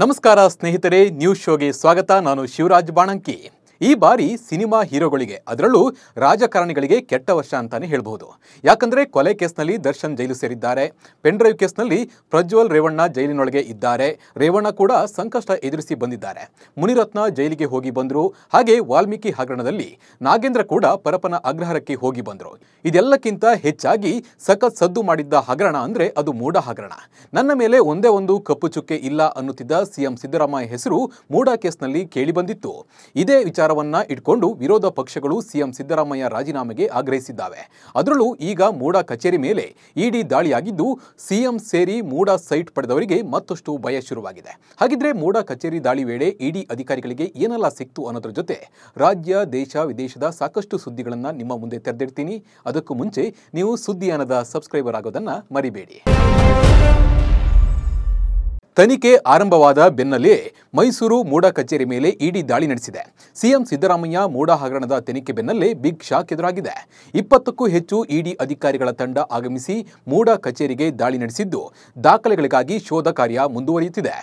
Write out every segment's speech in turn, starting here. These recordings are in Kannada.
ನಮಸ್ಕಾರ ಸ್ನೇಹಿತರೆ ನ್ಯೂಸ್ ಶೋಗೆ ಸ್ವಾಗತ ನಾನು ಶಿವರಾಜ್ ಬಾಣಂಕಿ ಈ ಬಾರಿ ಸಿನಿಮಾ ಹೀರೋಗಳಿಗೆ ಅದರಲ್ಲೂ ರಾಜಕಾರಣಿಗಳಿಗೆ ಕೆಟ್ಟ ವರ್ಷ ಅಂತಾನೆ ಹೇಳಬಹುದು ಯಾಕಂದ್ರೆ ಕೊಲೆ ಕೇಸ್ನಲ್ಲಿ ದರ್ಶನ್ ಜೈಲು ಸೇರಿದ್ದಾರೆ ಪೆನ್ಡ್ರೈವ್ ಕೇಸ್ನಲ್ಲಿ ಪ್ರಜ್ವಲ್ ರೇವಣ್ಣ ಜೈಲಿನೊಳಗೆ ಇದ್ದಾರೆ ರೇವಣ್ಣ ಕೂಡ ಸಂಕಷ್ಟ ಎದುರಿಸಿ ಬಂದಿದ್ದಾರೆ ಮುನಿರತ್ನ ಜೈಲಿಗೆ ಹೋಗಿ ಬಂದರು ಹಾಗೆ ವಾಲ್ಮೀಕಿ ಹಗರಣದಲ್ಲಿ ನಾಗೇಂದ್ರ ಕೂಡ ಪರಪನ ಅಗ್ರಹಾರಕ್ಕೆ ಹೋಗಿ ಬಂದರು ಇದೆಲ್ಲಕ್ಕಿಂತ ಹೆಚ್ಚಾಗಿ ಸಖತ್ ಸದ್ದು ಮಾಡಿದ್ದ ಹಗರಣ ಅಂದ್ರೆ ಅದು ಮೂಡ ಹಗರಣ ನನ್ನ ಮೇಲೆ ಒಂದೇ ಒಂದು ಕಪ್ಪು ಚುಕ್ಕೆ ಇಲ್ಲ ಅನ್ನುತ್ತಿದ್ದ ಸಿಎಂ ಸಿದ್ದರಾಮಯ್ಯ ಹೆಸರು ಮೂಡ ಕೇಸ್ನಲ್ಲಿ ಕೇಳಿ ಬಂದಿತ್ತು ಇದೇ ವಿಚಾರ ವಿಚಾರವನ್ನ ಇಟ್ಕೊಂಡು ವಿರೋಧ ಪಕ್ಷಗಳು ಸಿಎಂ ಸಿದ್ದರಾಮಯ್ಯ ರಾಜೀನಾಮೆಗೆ ಆಗ್ರಹಿಸಿದ್ದಾವೆ ಅದರಲ್ಲೂ ಈಗ ಮೂಡಾ ಕಚೇರಿ ಮೇಲೆ ಇಡಿ ದಾಳಿಯಾಗಿದ್ದು ಸಿಎಂ ಸೇರಿ ಮೂಡಾ ಸೈಟ್ ಪಡೆದವರಿಗೆ ಮತ್ತಷ್ಟು ಭಯ ಶುರುವಾಗಿದೆ ಹಾಗಿದ್ರೆ ಮೂಡಾ ಕಚೇರಿ ದಾಳಿ ವೇಳೆ ಇಡಿ ಅಧಿಕಾರಿಗಳಿಗೆ ಏನೆಲ್ಲ ಸಿಕ್ತು ಅನ್ನೋದ್ರ ಜೊತೆ ರಾಜ್ಯ ದೇಶ ವಿದೇಶದ ಸಾಕಷ್ಟು ಸುದ್ದಿಗಳನ್ನು ನಿಮ್ಮ ಮುಂದೆ ತೆರೆದಿಡ್ತೀನಿ ಅದಕ್ಕೂ ಮುಂಚೆ ನೀವು ಸುದ್ದಿಯಾನದ ಸಬ್ಸ್ಕ್ರೈಬರ್ ಆಗೋದನ್ನ ಮರಿಬೇಡಿ ತನಿಖೆ ಆರಂಭವಾದ ಬೆನ್ನಲ್ಲೇ ಮೈಸೂರು ಮೂಡಾ ಕಚೇರಿ ಮೇಲೆ ಇಡಿ ದಾಳಿ ನಡೆಸಿದೆ ಸಿಎಂ ಸಿದ್ದರಾಮಯ್ಯ ಮೂಡಾ ಹಗರಣದ ತನಿಖೆ ಬೆನ್ನಲ್ಲೇ ಬಿಗ್ ಶಾಕ್ ಎದುರಾಗಿದೆ ಇಪ್ಪತ್ತಕ್ಕೂ ಹೆಚ್ಚು ಇಡಿ ಅಧಿಕಾರಿಗಳ ತಂಡ ಆಗಮಿಸಿ ಮೂಡಾ ಕಚೇರಿಗೆ ದಾಳಿ ನಡೆಸಿದ್ದು ದಾಖಲೆಗಳಿಗಾಗಿ ಶೋಧ ಕಾರ್ಯ ಮುಂದುವರಿಯುತ್ತಿದೆ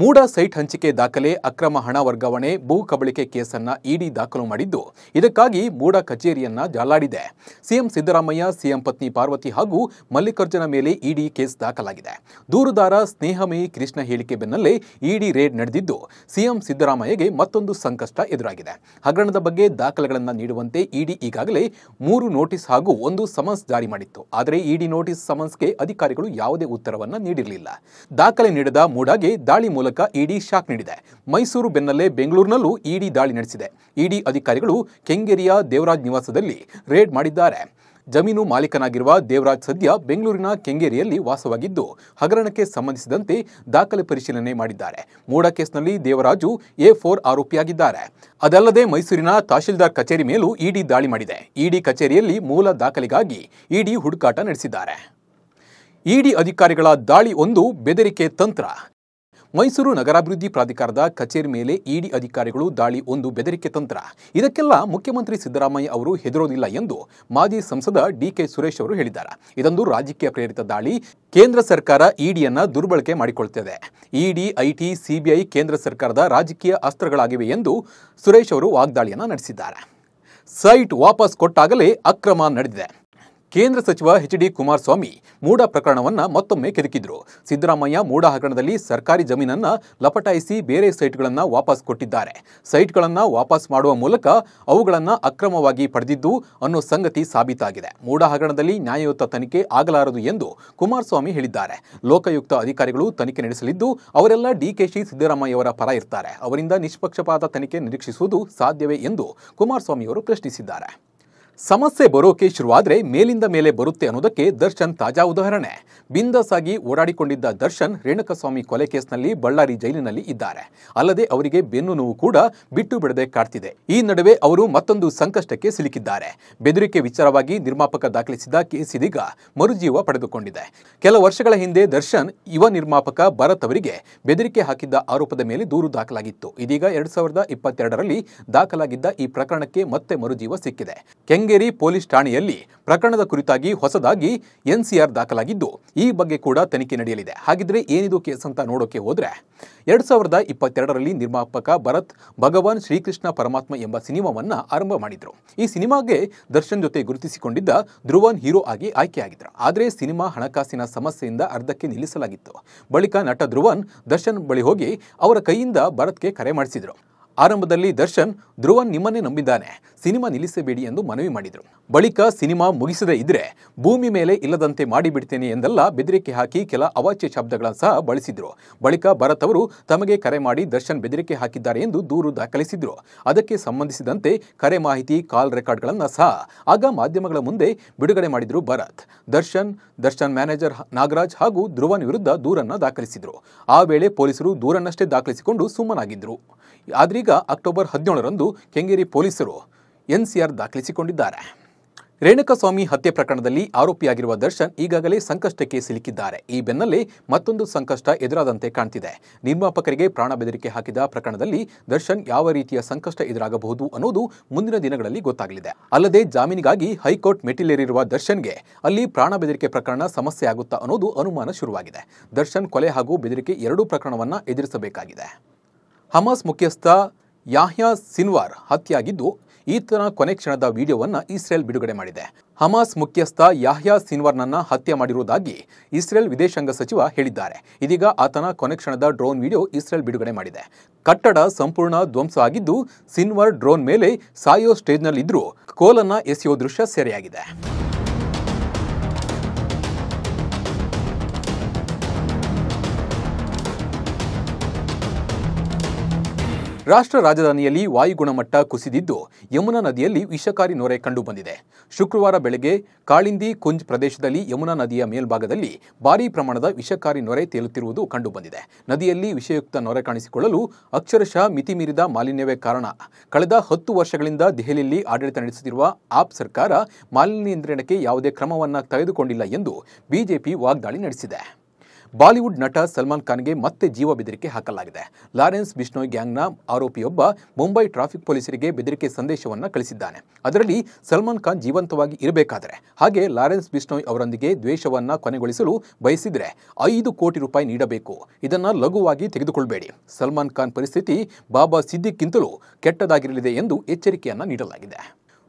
ಮೂಡ ಸೈಟ್ ಹಂಚಿಕೆ ದಾಖಲೆ ಅಕ್ರಮ ಹಣ ವರ್ಗಾವಣೆ ಭೂ ಕಬಳಿಕೆ ಕೇಸನ್ನ ಇಡಿ ದಾಖಲು ಮಾಡಿದ್ದು ಇದಕ್ಕಾಗಿ ಮೂಡ ಕಚೇರಿಯನ್ನ ಜಾಲಾಡಿದೆ ಸಿಎಂ ಸಿದ್ದರಾಮಯ್ಯ ಸಿಎಂ ಪತ್ನಿ ಪಾರ್ವತಿ ಹಾಗೂ ಮಲ್ಲಿಕಾರ್ಜುನ ಮೇಲೆ ಇಡಿ ಕೇಸ್ ದಾಖಲಾಗಿದೆ ದೂರುದಾರ ಸ್ನೇಹಮಯಿ ಕೃಷ್ಣ ಹೇಳಿಕೆ ಬೆನ್ನಲ್ಲೇ ಇಡಿ ರೇಡ್ ನಡೆದಿದ್ದು ಸಿಎಂ ಸಿದ್ದರಾಮಯ್ಯಗೆ ಮತ್ತೊಂದು ಸಂಕಷ್ಟ ಎದುರಾಗಿದೆ ಹಗರಣದ ಬಗ್ಗೆ ದಾಖಲೆಗಳನ್ನು ನೀಡುವಂತೆ ಇಡಿ ಈಗಾಗಲೇ ಮೂರು ನೋಟಿಸ್ ಹಾಗೂ ಒಂದು ಸಮನ್ಸ್ ಜಾರಿ ಮಾಡಿತ್ತು ಆದರೆ ಇಡಿ ನೋಟಿಸ್ ಸಮನ್ಸ್ಗೆ ಅಧಿಕಾರಿಗಳು ಯಾವುದೇ ಉತ್ತರವನ್ನು ನೀಡಿರಲಿಲ್ಲ ದಾಖಲೆ ನೀಡದ ಮೂಡಾಗೆ ದಾಳಿ ಮೂಲಕ ಮೂಲಕ ಇಡಿ ಶಾಕ್ ನೀಡಿದೆ ಮೈಸೂರು ಬೆನ್ನಲ್ಲೇ ಬೆಂಗಳೂರಿನಲ್ಲೂ ಇಡಿ ದಾಳಿ ನಡೆಸಿದೆ ಇಡಿ ಅಧಿಕಾರಿಗಳು ಕೆಂಗೇರಿಯ ದೇವರಾಜ್ ನಿವಾಸದಲ್ಲಿ ರೇಡ್ ಮಾಡಿದ್ದಾರೆ ಜಮೀನು ಮಾಲೀಕನಾಗಿರುವ ದೇವರಾಜ್ ಸದ್ಯ ಬೆಂಗಳೂರಿನ ಕೆಂಗೇರಿಯಲ್ಲಿ ವಾಸವಾಗಿದ್ದು ಹಗರಣಕ್ಕೆ ಸಂಬಂಧಿಸಿದಂತೆ ದಾಖಲೆ ಪರಿಶೀಲನೆ ಮಾಡಿದ್ದಾರೆ ಮೂಡ ಕೇಸ್ನಲ್ಲಿ ದೇವರಾಜು ಎ ಫೋರ್ ಆರೋಪಿಯಾಗಿದ್ದಾರೆ ಅದಲ್ಲದೆ ಮೈಸೂರಿನ ತಹಶೀಲ್ದಾರ್ ಕಚೇರಿ ಮೇಲೂ ಇಡಿ ದಾಳಿ ಮಾಡಿದೆ ಇಡಿ ಕಚೇರಿಯಲ್ಲಿ ಮೂಲ ದಾಖಲೆಗಾಗಿ ಇಡಿ ಹುಡುಕಾಟ ನಡೆಸಿದ್ದಾರೆ ಇಡಿ ಅಧಿಕಾರಿಗಳ ದಾಳಿ ಒಂದು ಬೆದರಿಕೆ ತಂತ್ರ ಮೈಸೂರು ನಗರಾಭಿವೃದ್ಧಿ ಪ್ರಾಧಿಕಾರದ ಕಚೇರಿ ಮೇಲೆ ಇಡಿ ಅಧಿಕಾರಿಗಳು ದಾಳಿ ಒಂದು ಬೆದರಿಕೆ ತಂತ್ರ ಇದಕ್ಕೆಲ್ಲ ಮುಖ್ಯಮಂತ್ರಿ ಸಿದ್ದರಾಮಯ್ಯ ಅವರು ಹೆದರೋದಿಲ್ಲ ಎಂದು ಮಾಜಿ ಸಂಸದ ಡಿಕೆ ಸುರೇಶ್ ಅವರು ಹೇಳಿದ್ದಾರೆ ಇದೊಂದು ರಾಜಕೀಯ ಪ್ರೇರಿತ ದಾಳಿ ಕೇಂದ್ರ ಸರ್ಕಾರ ಇಡಿಯನ್ನು ದುರ್ಬಳಕೆ ಮಾಡಿಕೊಳ್ತಿದೆ ಇಡಿ ಐಟಿ ಸಿಬಿಐ ಕೇಂದ್ರ ಸರ್ಕಾರದ ರಾಜಕೀಯ ಅಸ್ತ್ರಗಳಾಗಿವೆ ಎಂದು ಸುರೇಶ್ ಅವರು ವಾಗ್ದಾಳಿಯನ್ನು ನಡೆಸಿದ್ದಾರೆ ಸೈಟ್ ವಾಪಸ್ ಕೊಟ್ಟಾಗಲೇ ಅಕ್ರಮ ನಡೆದಿದೆ ಕೇಂದ್ರ ಸಚಿವ ಎಚ್ ಡಿ ಕುಮಾರಸ್ವಾಮಿ ಮೂಡ ಪ್ರಕರಣವನ್ನು ಮತ್ತೊಮ್ಮೆ ಕೆದಕಿದ್ರು ಸಿದ್ದರಾಮಯ್ಯ ಮೂಡ ಹಗರಣದಲ್ಲಿ ಸರ್ಕಾರಿ ಜಮೀನನ್ನು ಲಪಟಾಯಿಸಿ ಬೇರೆ ಸೈಟ್ಗಳನ್ನು ವಾಪಸ್ ಕೊಟ್ಟಿದ್ದಾರೆ ಸೈಟ್ಗಳನ್ನು ವಾಪಸ್ ಮಾಡುವ ಮೂಲಕ ಅವುಗಳನ್ನು ಅಕ್ರಮವಾಗಿ ಪಡೆದಿದ್ದು ಅನ್ನೋ ಸಂಗತಿ ಸಾಬೀತಾಗಿದೆ ಮೂಡ ಹಗರಣದಲ್ಲಿ ನ್ಯಾಯಯುತ ತನಿಖೆ ಆಗಲಾರದು ಎಂದು ಕುಮಾರಸ್ವಾಮಿ ಹೇಳಿದ್ದಾರೆ ಲೋಕಾಯುಕ್ತ ಅಧಿಕಾರಿಗಳು ತನಿಖೆ ನಡೆಸಲಿದ್ದು ಅವರೆಲ್ಲ ಡಿಕೆಶಿ ಸಿದ್ದರಾಮಯ್ಯವರ ಪರ ಇರ್ತಾರೆ ಅವರಿಂದ ನಿಷ್ಪಕ್ಷಪಾತ ತನಿಖೆ ನಿರೀಕ್ಷಿಸುವುದು ಸಾಧ್ಯವೇ ಎಂದು ಕುಮಾರಸ್ವಾಮಿಯವರು ಪ್ರಶ್ನಿಸಿದ್ದಾರೆ ಸಮಸ್ಯೆ ಬರೋಕೆ ಶುರುವಾದ್ರೆ ಮೇಲಿಂದ ಮೇಲೆ ಬರುತ್ತೆ ಅನ್ನೋದಕ್ಕೆ ದರ್ಶನ್ ತಾಜಾ ಉದಾಹರಣೆ ಬಿಂದಾಸ್ ಆಗಿ ಓಡಾಡಿಕೊಂಡಿದ್ದ ದರ್ಶನ್ ರೇಣುಕಸ್ವಾಮಿ ಕೊಲೆ ಕೇಸ್ನಲ್ಲಿ ಬಳ್ಳಾರಿ ಜೈಲಿನಲ್ಲಿ ಇದ್ದಾರೆ ಅಲ್ಲದೆ ಅವರಿಗೆ ಬೆನ್ನು ನೋವು ಕೂಡ ಬಿಟ್ಟು ಬಿಡದೆ ಕಾಡ್ತಿದೆ ಈ ನಡುವೆ ಅವರು ಮತ್ತೊಂದು ಸಂಕಷ್ಟಕ್ಕೆ ಸಿಲುಕಿದ್ದಾರೆ ಬೆದರಿಕೆ ವಿಚಾರವಾಗಿ ನಿರ್ಮಾಪಕ ದಾಖಲಿಸಿದ ಕೇಸ್ ಇದೀಗ ಮರುಜೀವ ಪಡೆದುಕೊಂಡಿದೆ ಕೆಲ ವರ್ಷಗಳ ಹಿಂದೆ ದರ್ಶನ್ ಯುವ ನಿರ್ಮಾಪಕ ಭರತ್ ಅವರಿಗೆ ಬೆದರಿಕೆ ಹಾಕಿದ್ದ ಆರೋಪದ ಮೇಲೆ ದೂರು ದಾಖಲಾಗಿತ್ತು ಇದೀಗ ಎರಡ್ ಸಾವಿರದ ಇಪ್ಪತ್ತೆರಡರಲ್ಲಿ ದಾಖಲಾಗಿದ್ದ ಈ ಪ್ರಕರಣಕ್ಕೆ ಮತ್ತೆ ಮರುಜೀವ ಸಿಕ್ಕಿದೆ ಶೃಂಗೇರಿ ಪೊಲೀಸ್ ಠಾಣೆಯಲ್ಲಿ ಪ್ರಕರಣದ ಕುರಿತಾಗಿ ಹೊಸದಾಗಿ ಎನ್ಸಿಆರ್ ದಾಖಲಾಗಿದ್ದು ಈ ಬಗ್ಗೆ ಕೂಡ ತನಿಖೆ ನಡೆಯಲಿದೆ ಹಾಗಿದ್ರೆ ಏನಿದು ಕೇಸ್ ಅಂತ ನೋಡೋಕೆ ಹೋದ್ರೆ ಎರಡ್ ಸಾವಿರದ ಇಪ್ಪತ್ತೆರಡರಲ್ಲಿ ನಿರ್ಮಾಪಕ ಭರತ್ ಭಗವಾನ್ ಶ್ರೀಕೃಷ್ಣ ಪರಮಾತ್ಮ ಎಂಬ ಸಿನಿಮಾವನ್ನ ಆರಂಭ ಮಾಡಿದ್ರು ಈ ಸಿನಿಮಾಗೆ ದರ್ಶನ್ ಜೊತೆ ಗುರುತಿಸಿಕೊಂಡಿದ್ದ ಧ್ರುವನ್ ಹೀರೋ ಆಗಿ ಆಯ್ಕೆಯಾಗಿದ್ದರು ಆದರೆ ಸಿನಿಮಾ ಹಣಕಾಸಿನ ಸಮಸ್ಯೆಯಿಂದ ಅರ್ಧಕ್ಕೆ ನಿಲ್ಲಿಸಲಾಗಿತ್ತು ಬಳಿಕ ನಟ ಧ್ರುವನ್ ದರ್ಶನ್ ಬಳಿ ಹೋಗಿ ಅವರ ಕೈಯಿಂದ ಭರತ್ಗೆ ಕರೆ ಮಾಡಿಸಿದ್ರು ಆರಂಭದಲ್ಲಿ ದರ್ಶನ್ ಧ್ರುವನ್ ನಿಮ್ಮನ್ನೇ ನಂಬಿದ್ದಾನೆ ಸಿನಿಮಾ ನಿಲ್ಲಿಸಬೇಡಿ ಎಂದು ಮನವಿ ಮಾಡಿದರು ಬಳಿಕ ಸಿನಿಮಾ ಮುಗಿಸದೇ ಇದ್ರೆ ಭೂಮಿ ಮೇಲೆ ಇಲ್ಲದಂತೆ ಮಾಡಿಬಿಡ್ತೇನೆ ಎಂದೆಲ್ಲ ಬೆದರಿಕೆ ಹಾಕಿ ಕೆಲ ಅವಾಚ್ಯ ಶಬ್ದಗಳನ್ನು ಸಹ ಬಳಸಿದ್ರು ಬಳಿಕ ಭರತ್ ಅವರು ತಮಗೆ ಕರೆ ಮಾಡಿ ದರ್ಶನ್ ಬೆದರಿಕೆ ಹಾಕಿದ್ದಾರೆ ಎಂದು ದೂರು ದಾಖಲಿಸಿದ್ರು ಅದಕ್ಕೆ ಸಂಬಂಧಿಸಿದಂತೆ ಕರೆ ಮಾಹಿತಿ ಕಾಲ್ ರೆಕಾರ್ಡ್ಗಳನ್ನು ಸಹ ಆಗ ಮಾಧ್ಯಮಗಳ ಮುಂದೆ ಬಿಡುಗಡೆ ಮಾಡಿದ್ರು ಭರತ್ ದರ್ಶನ್ ದರ್ಶನ್ ಮ್ಯಾನೇಜರ್ ನಾಗರಾಜ್ ಹಾಗೂ ಧ್ರುವನ್ ವಿರುದ್ಧ ದೂರನ್ನು ದಾಖಲಿಸಿದ್ರು ಆ ವೇಳೆ ಪೊಲೀಸರು ದೂರನ್ನಷ್ಟೇ ದಾಖಲಿಸಿಕೊಂಡು ಸುಮ್ಮನಾಗಿದ್ರು ಆದ್ರೀಗ ಈಗ ಅಕ್ಟೋಬರ್ ಹದಿನೇಳರಂದು ಕೆಂಗೇರಿ ಪೊಲೀಸರು ಎನ್ಸಿಆರ್ ದಾಖಲಿಸಿಕೊಂಡಿದ್ದಾರೆ ರೇಣುಕಸ್ವಾಮಿ ಹತ್ಯೆ ಪ್ರಕರಣದಲ್ಲಿ ಆರೋಪಿಯಾಗಿರುವ ದರ್ಶನ್ ಈಗಾಗಲೇ ಸಂಕಷ್ಟಕ್ಕೆ ಸಿಲುಕಿದ್ದಾರೆ ಈ ಬೆನ್ನಲ್ಲೇ ಮತ್ತೊಂದು ಸಂಕಷ್ಟ ಎದುರಾದಂತೆ ಕಾಣ್ತಿದೆ ನಿರ್ಮಾಪಕರಿಗೆ ಪ್ರಾಣ ಬೆದರಿಕೆ ಹಾಕಿದ ಪ್ರಕರಣದಲ್ಲಿ ದರ್ಶನ್ ಯಾವ ರೀತಿಯ ಸಂಕಷ್ಟ ಎದುರಾಗಬಹುದು ಅನ್ನೋದು ಮುಂದಿನ ದಿನಗಳಲ್ಲಿ ಗೊತ್ತಾಗಲಿದೆ ಅಲ್ಲದೆ ಜಾಮೀನಿಗಾಗಿ ಹೈಕೋರ್ಟ್ ಮೆಟ್ಟಿಲೇರಿರುವ ದರ್ಶನ್ಗೆ ಅಲ್ಲಿ ಪ್ರಾಣ ಬೆದರಿಕೆ ಪ್ರಕರಣ ಆಗುತ್ತಾ ಅನ್ನೋದು ಅನುಮಾನ ಶುರುವಾಗಿದೆ ದರ್ಶನ್ ಕೊಲೆ ಹಾಗೂ ಬೆದರಿಕೆ ಎರಡೂ ಪ್ರಕರಣವನ್ನು ಎದುರಿಸಬೇಕಾಗಿದೆ ಹಮಾಸ್ ಮುಖ್ಯಸ್ಥ ಯಾಹ್ಯಾ ಸಿನ್ವಾರ್ ಹತ್ಯೆಯಾಗಿದ್ದು ಈತನ ಕೊನೆ ಕ್ಷಣದ ವಿಡಿಯೋವನ್ನು ಇಸ್ರೇಲ್ ಬಿಡುಗಡೆ ಮಾಡಿದೆ ಹಮಾಸ್ ಮುಖ್ಯಸ್ಥ ಯಾಹ್ಯಾ ಸಿನ್ವಾರ್ನನ್ನ ಹತ್ಯೆ ಮಾಡಿರುವುದಾಗಿ ಇಸ್ರೇಲ್ ವಿದೇಶಾಂಗ ಸಚಿವ ಹೇಳಿದ್ದಾರೆ ಇದೀಗ ಆತನ ಕೊನೆ ಕ್ಷಣದ ಡ್ರೋನ್ ವಿಡಿಯೋ ಇಸ್ರೇಲ್ ಬಿಡುಗಡೆ ಮಾಡಿದೆ ಕಟ್ಟಡ ಸಂಪೂರ್ಣ ಧ್ವಂಸ ಆಗಿದ್ದು ಸಿನ್ವಾರ್ ಡ್ರೋನ್ ಮೇಲೆ ಸಾಯೋ ಸ್ಟೇಜ್ನಲ್ಲಿದ್ದರೂ ಕೋಲನ್ನ ಎಸೆಯೋ ದೃಶ್ಯ ಸೆರೆಯಾಗಿದೆ ರಾಷ್ಟ್ರ ರಾಜಧಾನಿಯಲ್ಲಿ ವಾಯುಗುಣಮಟ್ಟ ಕುಸಿದಿದ್ದು ಯಮುನಾ ನದಿಯಲ್ಲಿ ವಿಷಕಾರಿ ನೊರೆ ಕಂಡುಬಂದಿದೆ ಶುಕ್ರವಾರ ಬೆಳಗ್ಗೆ ಕಾಳಿಂದಿ ಕುಂಜ್ ಪ್ರದೇಶದಲ್ಲಿ ಯಮುನಾ ನದಿಯ ಮೇಲ್ಭಾಗದಲ್ಲಿ ಭಾರೀ ಪ್ರಮಾಣದ ವಿಷಕಾರಿ ನೊರೆ ತೇಲುತ್ತಿರುವುದು ಕಂಡುಬಂದಿದೆ ನದಿಯಲ್ಲಿ ವಿಷಯುಕ್ತ ನೊರೆ ಕಾಣಿಸಿಕೊಳ್ಳಲು ಅಕ್ಷರಶಃ ಮಿತಿಮೀರಿದ ಮಾಲಿನ್ಯವೇ ಕಾರಣ ಕಳೆದ ಹತ್ತು ವರ್ಷಗಳಿಂದ ದೆಹಲಿಯಲ್ಲಿ ಆಡಳಿತ ನಡೆಸುತ್ತಿರುವ ಆಪ್ ಸರ್ಕಾರ ಮಾಲಿನ್ಯ ನಿಯಂತ್ರಣಕ್ಕೆ ಯಾವುದೇ ಕ್ರಮವನ್ನು ತೆಗೆದುಕೊಂಡಿಲ್ಲ ಎಂದು ಬಿಜೆಪಿ ವಾಗ್ದಾಳಿ ನಡೆಸಿದೆ ಬಾಲಿವುಡ್ ನಟ ಸಲ್ಮಾನ್ ಖಾನ್ಗೆ ಮತ್ತೆ ಜೀವ ಬೆದರಿಕೆ ಹಾಕಲಾಗಿದೆ ಲಾರೆನ್ಸ್ ಬಿಷ್ಣೋಯ್ ಗ್ಯಾಂಗ್ನ ಆರೋಪಿಯೊಬ್ಬ ಮುಂಬೈ ಟ್ರಾಫಿಕ್ ಪೊಲೀಸರಿಗೆ ಬೆದರಿಕೆ ಸಂದೇಶವನ್ನು ಕಳಿಸಿದ್ದಾನೆ ಅದರಲ್ಲಿ ಸಲ್ಮಾನ್ ಖಾನ್ ಜೀವಂತವಾಗಿ ಇರಬೇಕಾದರೆ ಹಾಗೆ ಲಾರೆನ್ಸ್ ಬಿಷ್ಣೋಯ್ ಅವರೊಂದಿಗೆ ದ್ವೇಷವನ್ನ ಕೊನೆಗೊಳಿಸಲು ಬಯಸಿದರೆ ಐದು ಕೋಟಿ ರೂಪಾಯಿ ನೀಡಬೇಕು ಇದನ್ನು ಲಘುವಾಗಿ ತೆಗೆದುಕೊಳ್ಳಬೇಡಿ ಸಲ್ಮಾನ್ ಖಾನ್ ಪರಿಸ್ಥಿತಿ ಬಾಬಾ ಸಿದ್ದಿಕ್ಕಿಂತಲೂ ಕೆಟ್ಟದಾಗಿರಲಿದೆ ಎಂದು ಎಚ್ಚರಿಕೆಯನ್ನು ನೀಡಲಾಗಿದೆ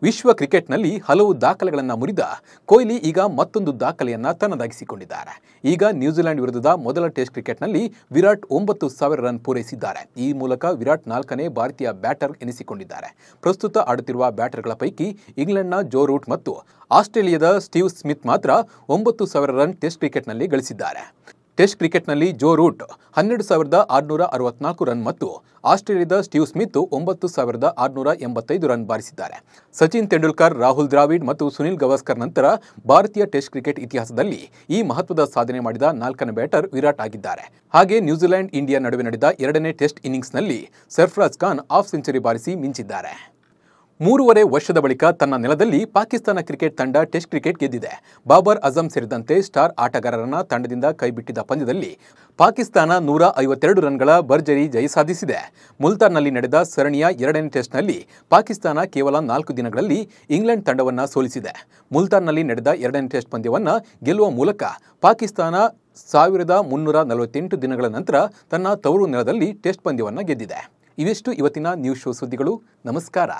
ವಿಶ್ವ ಕ್ರಿಕೆಟ್ನಲ್ಲಿ ಹಲವು ದಾಖಲೆಗಳನ್ನು ಮುರಿದ ಕೊಹ್ಲಿ ಈಗ ಮತ್ತೊಂದು ದಾಖಲೆಯನ್ನು ತನ್ನದಾಗಿಸಿಕೊಂಡಿದ್ದಾರೆ ಈಗ ನ್ಯೂಜಿಲೆಂಡ್ ವಿರುದ್ಧದ ಮೊದಲ ಟೆಸ್ಟ್ ಕ್ರಿಕೆಟ್ನಲ್ಲಿ ವಿರಾಟ್ ಒಂಬತ್ತು ಸಾವಿರ ರನ್ ಪೂರೈಸಿದ್ದಾರೆ ಈ ಮೂಲಕ ವಿರಾಟ್ ನಾಲ್ಕನೇ ಭಾರತೀಯ ಬ್ಯಾಟರ್ ಎನಿಸಿಕೊಂಡಿದ್ದಾರೆ ಪ್ರಸ್ತುತ ಆಡುತ್ತಿರುವ ಬ್ಯಾಟರ್ಗಳ ಪೈಕಿ ಇಂಗ್ಲೆಂಡ್ನ ಜೋ ರೂಟ್ ಮತ್ತು ಆಸ್ಟ್ರೇಲಿಯಾದ ಸ್ಟೀವ್ ಸ್ಮಿತ್ ಮಾತ್ರ ಒಂಬತ್ತು ಸಾವಿರ ರನ್ ಟೆಸ್ಟ್ ಕ್ರಿಕೆಟ್ನಲ್ಲಿ ಗಳಿಸಿದ್ದಾರೆ ಟೆಸ್ಟ್ ಕ್ರಿಕೆಟ್ನಲ್ಲಿ ಜೋ ರೂಟ್ ಹನ್ನೆರಡು ಸಾವಿರದ ಆರುನೂರ ಅರವತ್ನಾಲ್ಕು ರನ್ ಮತ್ತು ಆಸ್ಟ್ರೇಲಿಯಾದ ಸ್ಟೀವ್ ಸ್ಮಿತ್ ಒಂಬತ್ತು ಸಾವಿರದ ಆರುನೂರ ಎಂಬತ್ತೈದು ರನ್ ಬಾರಿಸಿದ್ದಾರೆ ಸಚಿನ್ ತೆಂಡೂಲ್ಕರ್ ರಾಹುಲ್ ದ್ರಾವಿಡ್ ಮತ್ತು ಸುನಿಲ್ ಗವಾಸ್ಕರ್ ನಂತರ ಭಾರತೀಯ ಟೆಸ್ಟ್ ಕ್ರಿಕೆಟ್ ಇತಿಹಾಸದಲ್ಲಿ ಈ ಮಹತ್ವದ ಸಾಧನೆ ಮಾಡಿದ ನಾಲ್ಕನೇ ಬ್ಯಾಟರ್ ವಿರಾಟ್ ಆಗಿದ್ದಾರೆ ಹಾಗೆ ನ್ಯೂಜಿಲೆಂಡ್ ಇಂಡಿಯಾ ನಡುವೆ ನಡೆದ ಎರಡನೇ ಟೆಸ್ಟ್ ಇನ್ನಿಂಗ್ಸ್ನಲ್ಲಿ ಸರ್ಫ್ರಾಜ್ ಖಾನ್ ಆಫ್ ಸೆಂಚುರಿ ಬಾರಿಸಿ ಮಿಂಚಿದ್ದಾರೆ ಮೂರುವರೆ ವರ್ಷದ ಬಳಿಕ ತನ್ನ ನೆಲದಲ್ಲಿ ಪಾಕಿಸ್ತಾನ ಕ್ರಿಕೆಟ್ ತಂಡ ಟೆಸ್ಟ್ ಕ್ರಿಕೆಟ್ ಗೆದ್ದಿದೆ ಬಾಬರ್ ಅಜಂ ಸೇರಿದಂತೆ ಸ್ಟಾರ್ ಆಟಗಾರರನ್ನ ತಂಡದಿಂದ ಕೈಬಿಟ್ಟಿದ್ದ ಪಂದ್ಯದಲ್ಲಿ ಪಾಕಿಸ್ತಾನ ನೂರ ಐವತ್ತೆರಡು ರನ್ಗಳ ಭರ್ಜರಿ ಜಯ ಸಾಧಿಸಿದೆ ಮುಲ್ತಾನ್ನಲ್ಲಿ ನಡೆದ ಸರಣಿಯ ಎರಡನೇ ಟೆಸ್ಟ್ನಲ್ಲಿ ಪಾಕಿಸ್ತಾನ ಕೇವಲ ನಾಲ್ಕು ದಿನಗಳಲ್ಲಿ ಇಂಗ್ಲೆಂಡ್ ತಂಡವನ್ನು ಸೋಲಿಸಿದೆ ಮುಲ್ತಾನ್ನಲ್ಲಿ ನಡೆದ ಎರಡನೇ ಟೆಸ್ಟ್ ಪಂದ್ಯವನ್ನು ಗೆಲ್ಲುವ ಮೂಲಕ ಪಾಕಿಸ್ತಾನ ಸಾವಿರದ ಮುನ್ನೂರ ನಲವತ್ತೆಂಟು ದಿನಗಳ ನಂತರ ತನ್ನ ತವರು ನೆಲದಲ್ಲಿ ಟೆಸ್ಟ್ ಪಂದ್ಯವನ್ನು ಗೆದ್ದಿದೆ ಇವೆಷ್ಟು ಇವತ್ತಿನ ನ್ಯೂಸ್ ಶೋ ಸುದ್ದಿಗಳು ನಮಸ್ಕಾರ